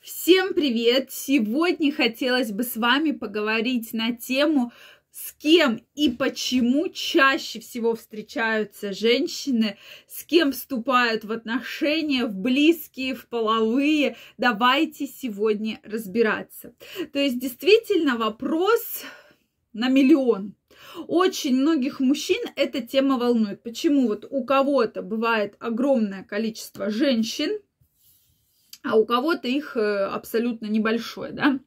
Всем привет! Сегодня хотелось бы с вами поговорить на тему, с кем и почему чаще всего встречаются женщины, с кем вступают в отношения, в близкие, в половые. Давайте сегодня разбираться. То есть действительно вопрос на миллион. Очень многих мужчин эта тема волнует. Почему вот у кого-то бывает огромное количество женщин, а у кого-то их э, абсолютно небольшое, да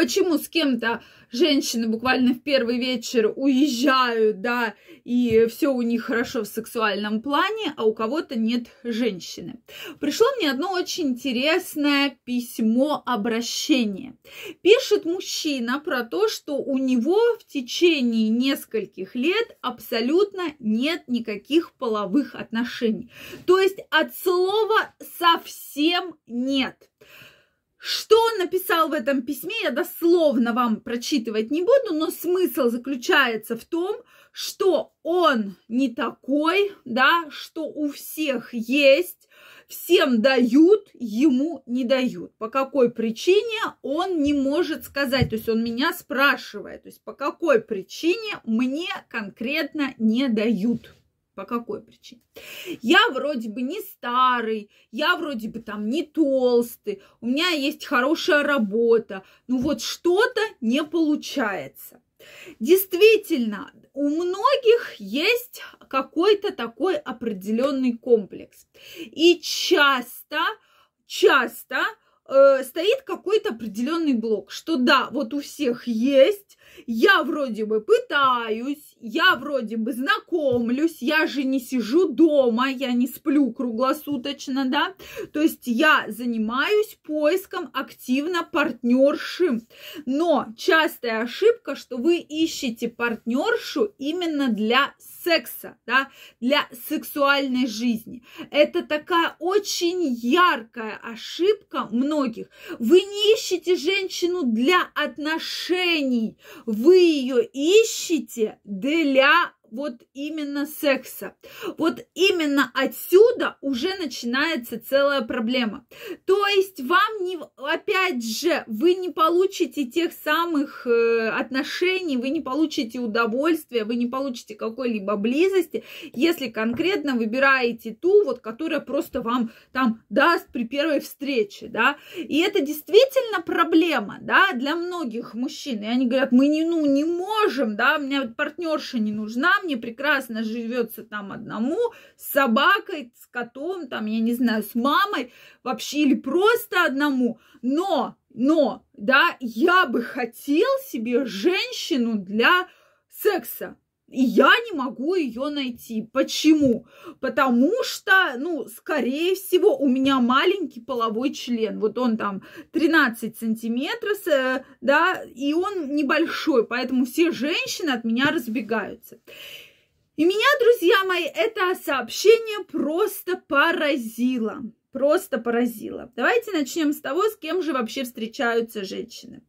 почему с кем-то женщины буквально в первый вечер уезжают, да, и все у них хорошо в сексуальном плане, а у кого-то нет женщины. Пришло мне одно очень интересное письмо-обращение. Пишет мужчина про то, что у него в течение нескольких лет абсолютно нет никаких половых отношений. То есть от слова совсем нет. Что он написал в этом письме, я дословно вам прочитывать не буду, но смысл заключается в том, что он не такой, да, что у всех есть, всем дают, ему не дают. По какой причине он не может сказать, то есть он меня спрашивает, то есть по какой причине мне конкретно не дают. По какой причине? Я вроде бы не старый, я вроде бы там не толстый, у меня есть хорошая работа, ну вот что-то не получается. Действительно, у многих есть какой-то такой определенный комплекс. И часто, часто э, стоит какой-то определенный блок, что да, вот у всех есть, я вроде бы пытаюсь, я вроде бы знакомлюсь, я же не сижу дома, я не сплю круглосуточно, да, то есть я занимаюсь поиском активно партнерши, но частая ошибка, что вы ищете партнершу именно для секса, да, для сексуальной жизни. Это такая очень яркая ошибка многих одиноких. Вы не ищете женщину для отношений, вы ее ищете для вот именно секса. Вот именно отсюда уже начинается целая проблема. То есть вам не, опять же, вы не получите тех самых э, отношений, вы не получите удовольствия, вы не получите какой-либо близости, если конкретно выбираете ту, вот, которая просто вам там даст при первой встрече, да. И это действительно проблема, да, для многих мужчин. И они говорят, мы не, ну, не можем, да, у меня партнерша не нужна, мне прекрасно живется там одному, с собакой, с котом, там, я не знаю, с мамой, вообще или просто одному. Но, но, да, я бы хотел себе женщину для секса. И я не могу ее найти. Почему? Потому что, ну, скорее всего, у меня маленький половой член. Вот он там 13 сантиметров, э, да, и он небольшой, поэтому все женщины от меня разбегаются. И меня, друзья мои, это сообщение просто поразило. Просто поразило. Давайте начнем с того, с кем же вообще встречаются женщины.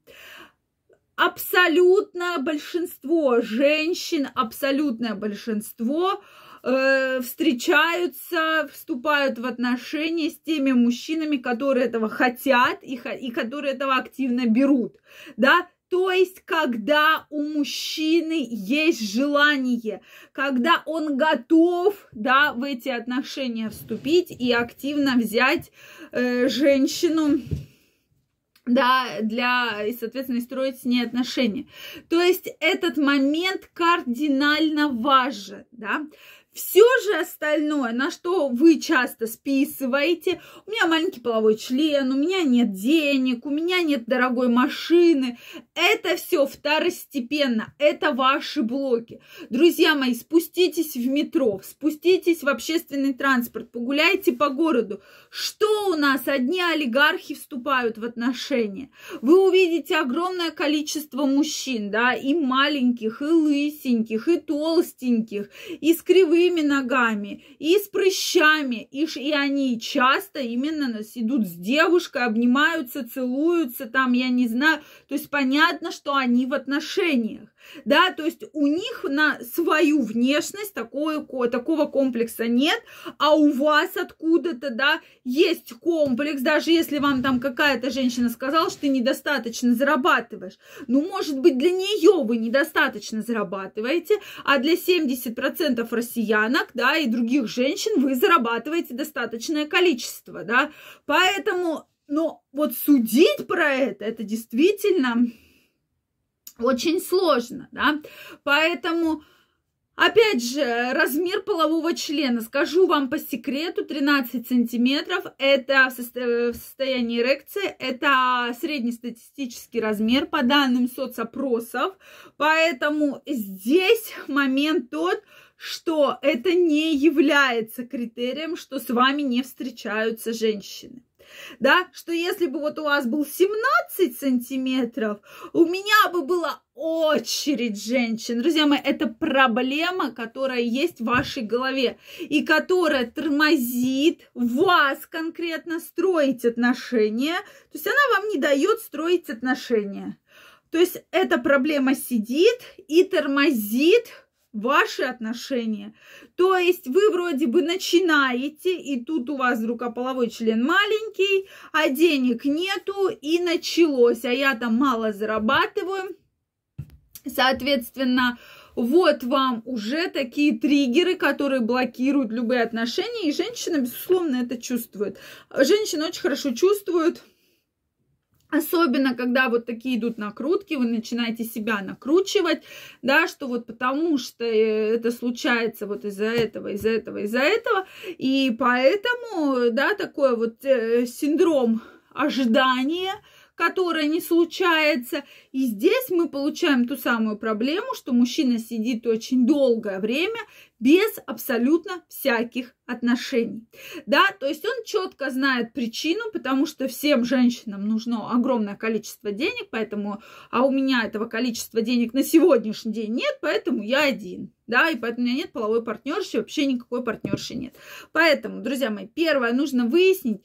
Абсолютное большинство женщин, абсолютное большинство э, встречаются, вступают в отношения с теми мужчинами, которые этого хотят и, и которые этого активно берут, да, то есть, когда у мужчины есть желание, когда он готов, да, в эти отношения вступить и активно взять э, женщину да, для, и, соответственно, строить с ней отношения. То есть этот момент кардинально важен, да. Все же остальное, на что вы часто списываете, у меня маленький половой член, у меня нет денег, у меня нет дорогой машины, это все второстепенно, это ваши блоки. Друзья мои, спуститесь в метро, спуститесь в общественный транспорт, погуляйте по городу. Что у нас? Одни олигархи вступают в отношения. Вы увидите огромное количество мужчин, да, и маленьких, и лысеньких, и толстеньких, и с кривыми кривыми ногами, и с прыщами. И, и они часто именно идут с девушкой, обнимаются, целуются, там, я не знаю. То есть понятно, что они в отношениях. Да, то есть у них на свою внешность такое, такого комплекса нет, а у вас откуда-то, да, есть комплекс, даже если вам там какая-то женщина сказала, что ты недостаточно зарабатываешь. Ну, может быть, для нее вы недостаточно зарабатываете, а для 70% россиян крестьянок, да, и других женщин вы зарабатываете достаточное количество, да. Поэтому, но ну, вот судить про это, это действительно очень сложно, да. Поэтому... Опять же, размер полового члена. Скажу вам по секрету, 13 сантиметров это в, в состоянии эрекции, это среднестатистический размер по данным соцопросов. Поэтому здесь момент тот, что это не является критерием, что с вами не встречаются женщины. Да, что если бы вот у вас был 17 сантиметров, у меня бы была очередь женщин. Друзья мои, это проблема, которая есть в вашей голове и которая тормозит вас конкретно строить отношения. То есть она вам не дает строить отношения. То есть эта проблема сидит и тормозит ваши отношения. То есть вы вроде бы начинаете, и тут у вас вдруг половой член маленький, а денег нету, и началось, а я там мало зарабатываю. Соответственно, вот вам уже такие триггеры, которые блокируют любые отношения, и женщина, безусловно, это чувствует. Женщина очень хорошо чувствует, Особенно, когда вот такие идут накрутки, вы начинаете себя накручивать, да, что вот потому что э, это случается вот из-за этого, из-за этого, из-за этого. И поэтому, да, такой вот э, синдром ожидания – которая не случается. И здесь мы получаем ту самую проблему, что мужчина сидит очень долгое время без абсолютно всяких отношений. Да, то есть он четко знает причину, потому что всем женщинам нужно огромное количество денег, поэтому, а у меня этого количества денег на сегодняшний день нет, поэтому я один. Да, и поэтому у меня нет половой партнерши, вообще никакой партнерши нет. Поэтому, друзья мои, первое, нужно выяснить,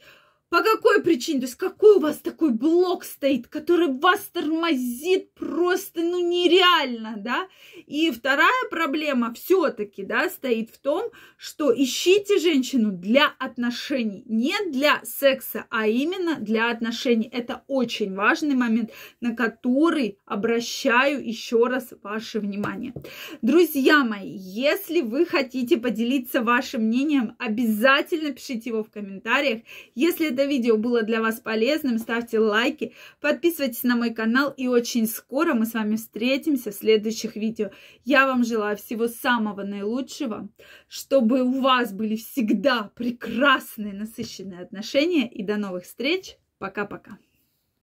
по какой причине? То есть какой у вас такой блок стоит, который вас тормозит просто, ну, нереально, да? И вторая проблема все-таки, да, стоит в том, что ищите женщину для отношений, не для секса, а именно для отношений. Это очень важный момент, на который обращаю еще раз ваше внимание. Друзья мои, если вы хотите поделиться вашим мнением, обязательно пишите его в комментариях. Если это видео было для вас полезным, ставьте лайки, подписывайтесь на мой канал и очень скоро мы с вами встретимся в следующих видео. Я вам желаю всего самого наилучшего, чтобы у вас были всегда прекрасные насыщенные отношения и до новых встреч. Пока-пока.